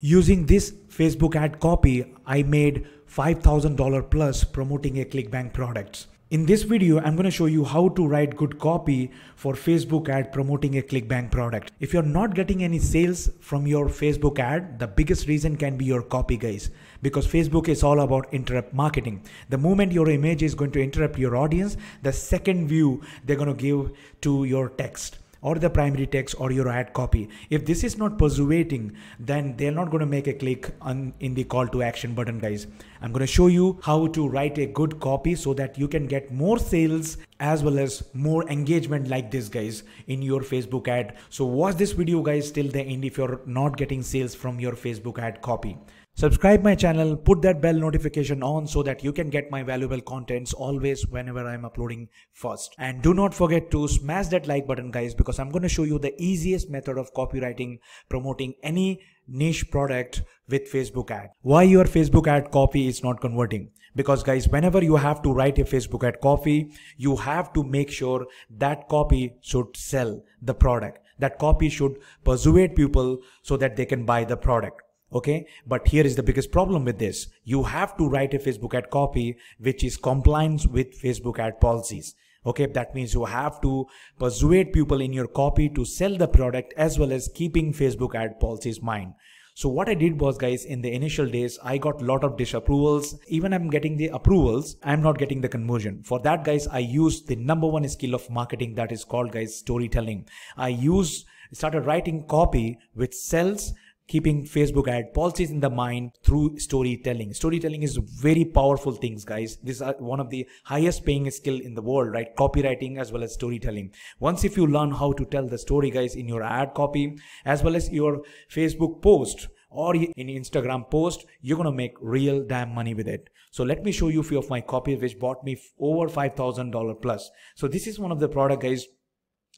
Using this Facebook ad copy, I made $5,000 plus promoting a ClickBank products. In this video, I'm going to show you how to write good copy for Facebook ad promoting a ClickBank product. If you're not getting any sales from your Facebook ad, the biggest reason can be your copy guys, because Facebook is all about interrupt marketing. The moment your image is going to interrupt your audience, the second view they're going to give to your text or the primary text or your ad copy. If this is not persuading, then they're not going to make a click on in the call to action button, guys. I'm going to show you how to write a good copy so that you can get more sales as well as more engagement like this guys in your Facebook ad. So watch this video guys till the end if you're not getting sales from your Facebook ad copy. Subscribe my channel, put that bell notification on so that you can get my valuable contents always whenever I'm uploading first. And do not forget to smash that like button guys because I'm going to show you the easiest method of copywriting promoting any niche product with Facebook ad. Why your Facebook ad copy is not converting? Because guys, whenever you have to write a Facebook ad copy, you have to make sure that copy should sell the product. That copy should persuade people so that they can buy the product. Okay. But here is the biggest problem with this. You have to write a Facebook ad copy, which is compliance with Facebook ad policies. Okay, that means you have to persuade people in your copy to sell the product as well as keeping Facebook ad policies mind. So what I did was guys, in the initial days, I got lot of disapprovals. Even I'm getting the approvals, I'm not getting the conversion. For that guys, I used the number one skill of marketing that is called guys storytelling. I use started writing copy which sells keeping Facebook ad policies in the mind through storytelling. Storytelling is very powerful things, guys. This is uh, one of the highest paying skill in the world, right? Copywriting as well as storytelling. Once if you learn how to tell the story, guys, in your ad copy, as well as your Facebook post, or in Instagram post, you're gonna make real damn money with it. So let me show you a few of my copies which bought me over $5,000 plus. So this is one of the product guys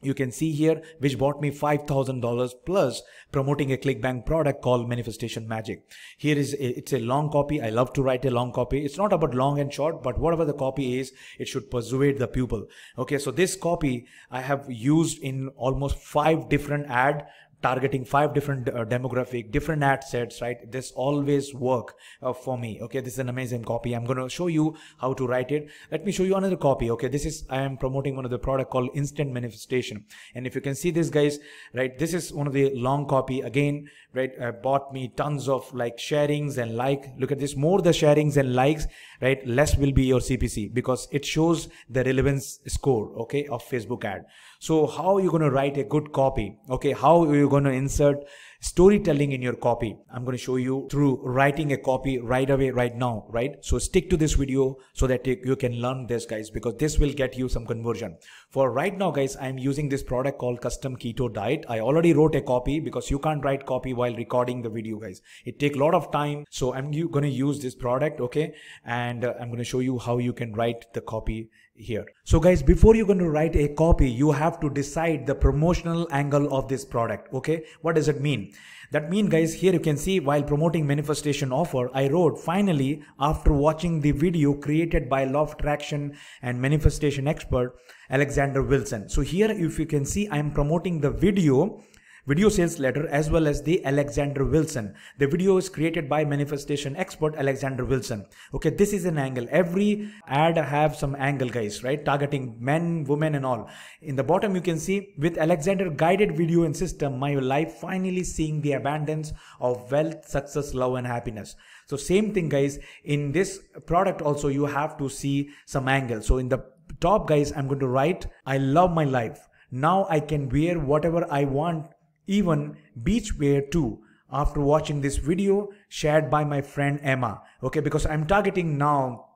you can see here, which bought me $5,000 plus promoting a ClickBank product called Manifestation Magic. Here is, a, it's a long copy. I love to write a long copy. It's not about long and short, but whatever the copy is, it should persuade the pupil. Okay. So this copy I have used in almost five different ad targeting five different uh, demographic different ad sets right this always work uh, for me okay this is an amazing copy i'm going to show you how to write it let me show you another copy okay this is i am promoting one of the product called instant manifestation and if you can see this guys right this is one of the long copy again right uh, bought me tons of like sharings and like look at this more the sharings and likes right less will be your cpc because it shows the relevance score okay of facebook ad so how are you going to write a good copy? Okay, how are you going to insert storytelling in your copy. I'm going to show you through writing a copy right away, right now, right? So stick to this video so that you can learn this guys, because this will get you some conversion. For right now guys, I'm using this product called Custom Keto Diet. I already wrote a copy because you can't write copy while recording the video guys. It take a lot of time. So I'm going to use this product. Okay. And uh, I'm going to show you how you can write the copy here. So guys, before you're going to write a copy, you have to decide the promotional angle of this product. Okay. What does it mean? That mean guys, here you can see while promoting manifestation offer, I wrote finally after watching the video created by law of attraction and manifestation expert Alexander Wilson. So here if you can see, I am promoting the video video sales letter as well as the Alexander Wilson. The video is created by manifestation expert Alexander Wilson. Okay, this is an angle. Every ad have some angle guys, right? Targeting men, women and all. In the bottom you can see with Alexander guided video and system, my life finally seeing the abundance of wealth, success, love and happiness. So same thing guys, in this product also you have to see some angle. So in the top guys, I'm going to write, I love my life. Now I can wear whatever I want even beachwear too after watching this video shared by my friend Emma. Okay, because I'm targeting now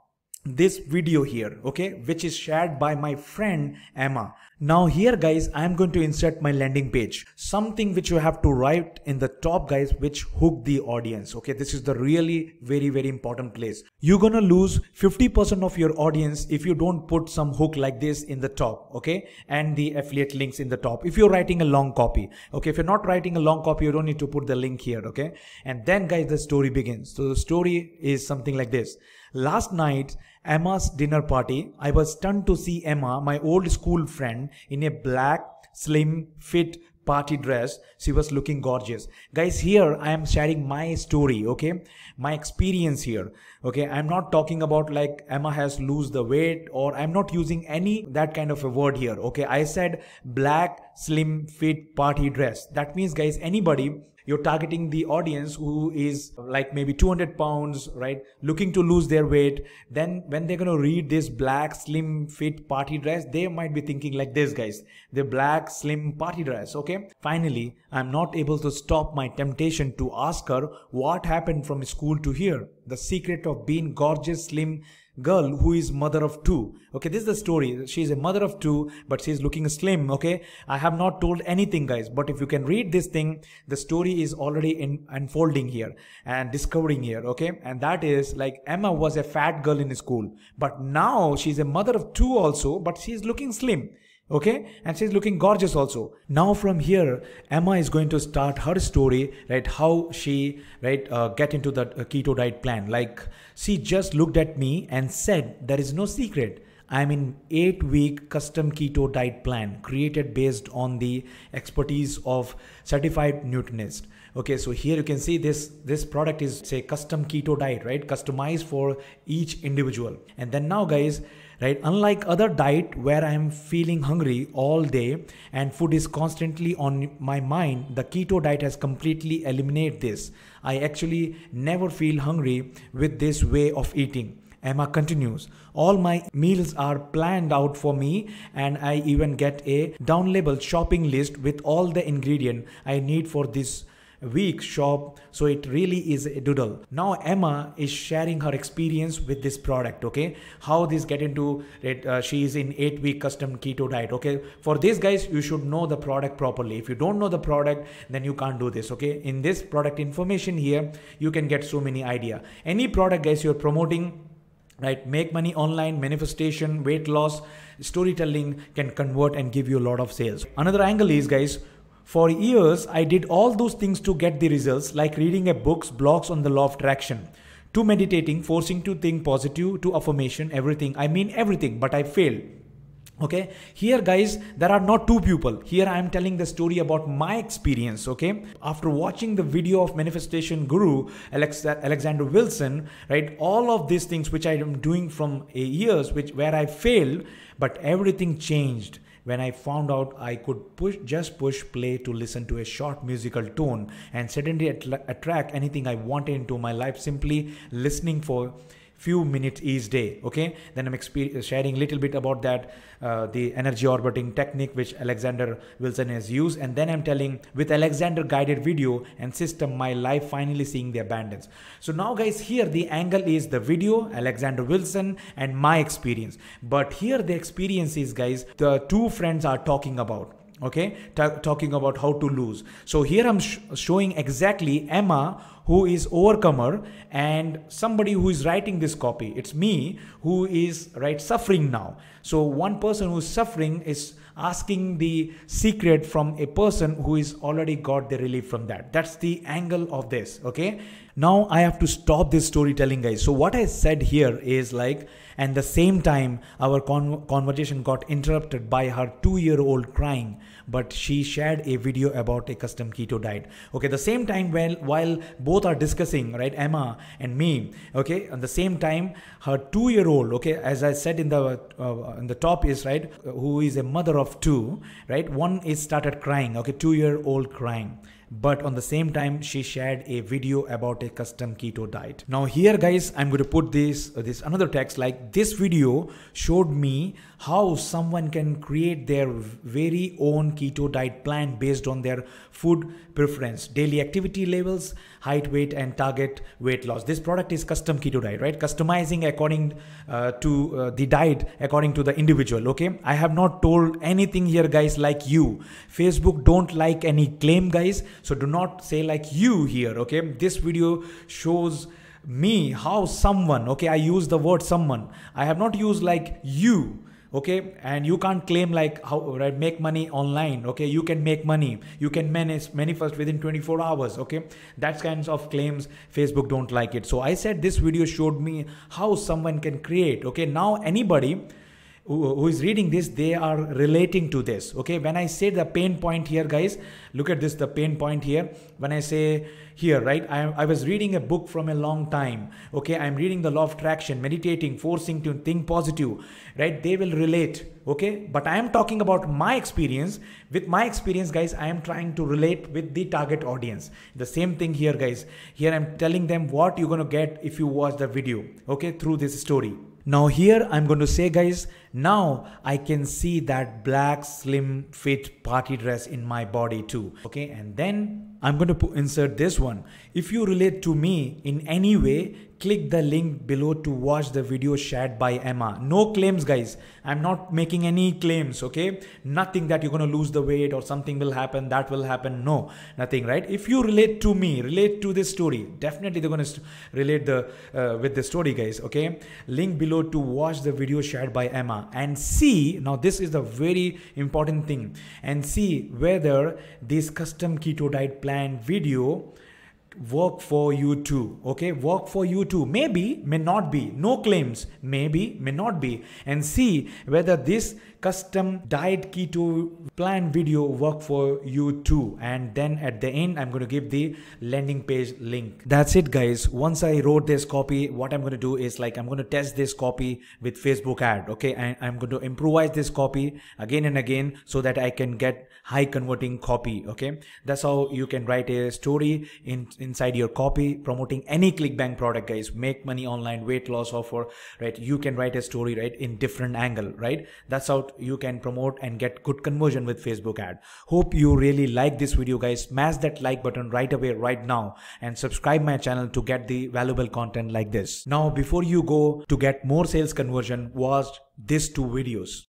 this video here okay which is shared by my friend Emma now here guys I am going to insert my landing page something which you have to write in the top guys which hook the audience okay this is the really very very important place you're gonna lose 50% of your audience if you don't put some hook like this in the top okay and the affiliate links in the top if you're writing a long copy okay if you're not writing a long copy you don't need to put the link here okay and then guys the story begins so the story is something like this last night Emma's dinner party, I was stunned to see Emma, my old school friend, in a black, slim, fit party dress. She was looking gorgeous. Guys, here I am sharing my story, okay? My experience here, okay? I'm not talking about like Emma has lose the weight or I'm not using any that kind of a word here, okay? I said black, slim, fit party dress. That means, guys, anybody you're targeting the audience who is like maybe 200 pounds, right? Looking to lose their weight. Then when they're going to read this black, slim, fit party dress, they might be thinking like this, guys. The black, slim party dress. Okay. Finally, I'm not able to stop my temptation to ask her what happened from school to here. The secret of being gorgeous, slim, girl who is mother of two. Okay, this is the story. She is a mother of two, but she is looking slim. Okay, I have not told anything, guys. But if you can read this thing, the story is already in, unfolding here and discovering here. Okay, and that is like Emma was a fat girl in school, but now she's a mother of two also, but she is looking slim okay and she's looking gorgeous also now from here emma is going to start her story right how she right uh, get into that uh, keto diet plan like she just looked at me and said there is no secret i'm in 8 week custom keto diet plan created based on the expertise of certified nutritionist okay so here you can see this this product is say custom keto diet right customized for each individual and then now guys right unlike other diet where i am feeling hungry all day and food is constantly on my mind the keto diet has completely eliminated this i actually never feel hungry with this way of eating Emma continues, all my meals are planned out for me and I even get a down-label shopping list with all the ingredient I need for this week shop. So it really is a doodle. Now Emma is sharing her experience with this product. Okay, how this get into it? Uh, she is in eight week custom keto diet. Okay, for this guys, you should know the product properly. If you don't know the product, then you can't do this. Okay, in this product information here, you can get so many idea. Any product guys you're promoting right make money online manifestation weight loss storytelling can convert and give you a lot of sales another angle is guys for years, I did all those things to get the results, like reading a book's blogs on the law of attraction, to meditating, forcing to think positive, to affirmation, everything. I mean everything, but I failed. Okay, here guys, there are not two people. Here I am telling the story about my experience. Okay, after watching the video of manifestation guru Alex- Alexander Wilson, right, all of these things which I am doing from years, which where I failed, but everything changed when I found out I could push just push play to listen to a short musical tune and suddenly attract anything I wanted into my life simply listening for few minutes each day okay then i'm sharing a little bit about that uh, the energy orbiting technique which alexander wilson has used and then i'm telling with alexander guided video and system my life finally seeing the abundance so now guys here the angle is the video alexander wilson and my experience but here the experience is guys the two friends are talking about okay T- talking about how to lose so here i'm sh- showing exactly emma who is overcomer and somebody who is writing this copy it's me who is right suffering now so one person who's suffering is asking the secret from a person who is already got the relief from that that's the angle of this okay now i have to stop this storytelling guys so what i said here is like and the same time our con- conversation got interrupted by her 2 year old crying but she shared a video about a custom keto diet okay the same time when while both are discussing right emma and me okay at the same time her 2 year old okay as i said in the uh, in the top is right who is a mother of two right one is started crying okay 2 year old crying but on the same time she shared a video about a custom keto diet. Now here guys I'm going to put this uh, this another text like this video showed me how someone can create their very own keto diet plan based on their food preference, daily activity levels, height, weight and target weight loss. This product is custom keto diet, right? Customizing according uh, to uh, the diet according to the individual, okay? I have not told anything here guys like you. Facebook don't like any claim guys so do not say like you here, okay? This video shows me how someone, okay? I use the word someone. I have not used like you, okay and you can't claim like how right make money online okay you can make money you can manage manifest within 24 hours okay that kinds of claims facebook don't like it so i said this video showed me how someone can create okay now anybody who, who is reading this they are relating to this okay when i say the pain point here guys look at this the pain point here when i say here right I, I was reading a book from a long time okay i'm reading the law of traction meditating forcing to think positive right they will relate okay but i am talking about my experience with my experience guys i am trying to relate with the target audience the same thing here guys here i'm telling them what you're going to get if you watch the video okay through this story now here I'm going to say guys, now I can see that black slim fit party dress in my body too. Okay, and then I'm going to insert this one. If you relate to me in any way, click the link below to watch the video shared by Emma. No claims, guys. I'm not making any claims, okay? Nothing that you're going to lose the weight or something will happen, that will happen. No, nothing, right? If you relate to me, relate to this story, definitely they're going to relate the uh, with the story, guys, okay? Link below to watch the video shared by Emma and see. Now, this is the very important thing and see whether this custom keto diet plan video work for you too okay work for you too maybe may not be no claims maybe may not be and see whether this custom diet keto plan video work for you too. And then at the end, I'm going to give the landing page link. That's it guys. Once I wrote this copy, what I'm going to do is like, I'm going to test this copy with Facebook ad. Okay. And I'm going to improvise this copy again and again so that I can get high converting copy. Okay. That's how you can write a story in inside your copy promoting any ClickBank product guys. Make money online, weight loss offer, right? You can write a story, right? In different angle, right? That's how you can promote and get good conversion with Facebook ad. Hope you really like this video guys. Smash that like button right away right now and subscribe my channel to get the valuable content like this. Now before you go to get more sales conversion watch these two videos.